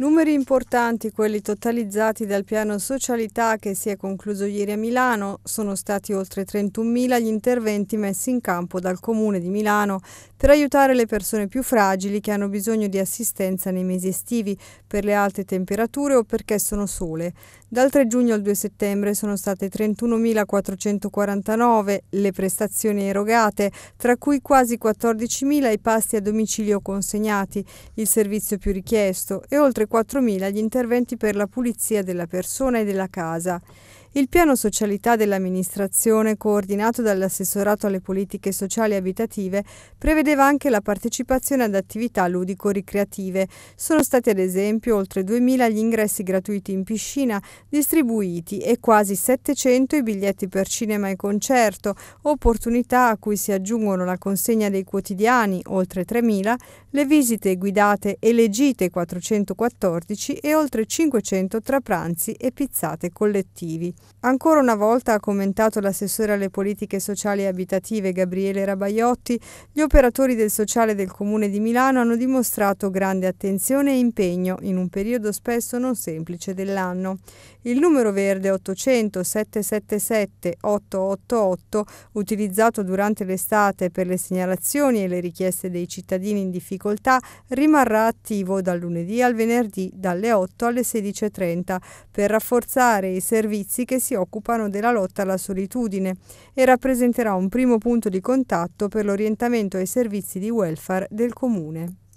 Numeri importanti quelli totalizzati dal piano socialità che si è concluso ieri a Milano, sono stati oltre 31.000 gli interventi messi in campo dal Comune di Milano per aiutare le persone più fragili che hanno bisogno di assistenza nei mesi estivi per le alte temperature o perché sono sole. Dal 3 giugno al 2 settembre sono state 31.449 le prestazioni erogate, tra cui quasi 14.000 i pasti a domicilio consegnati, il servizio più richiesto e oltre 4.000 gli interventi per la pulizia della persona e della casa il piano socialità dell'amministrazione, coordinato dall'assessorato alle politiche sociali e abitative, prevedeva anche la partecipazione ad attività ludico-ricreative. Sono stati ad esempio oltre 2.000 gli ingressi gratuiti in piscina distribuiti e quasi 700 i biglietti per cinema e concerto, opportunità a cui si aggiungono la consegna dei quotidiani, oltre 3.000, le visite guidate e le gite 414 e oltre 500 tra pranzi e pizzate collettivi. Ancora una volta, ha commentato l'assessore alle politiche sociali e abitative Gabriele Rabaiotti, gli operatori del sociale del Comune di Milano hanno dimostrato grande attenzione e impegno in un periodo spesso non semplice dell'anno. Il numero verde 800 777 888, utilizzato durante l'estate per le segnalazioni e le richieste dei cittadini in difficoltà, rimarrà attivo dal lunedì al venerdì dalle 8 alle 16.30 per rafforzare i servizi che che si occupano della lotta alla solitudine e rappresenterà un primo punto di contatto per l'orientamento ai servizi di welfare del Comune.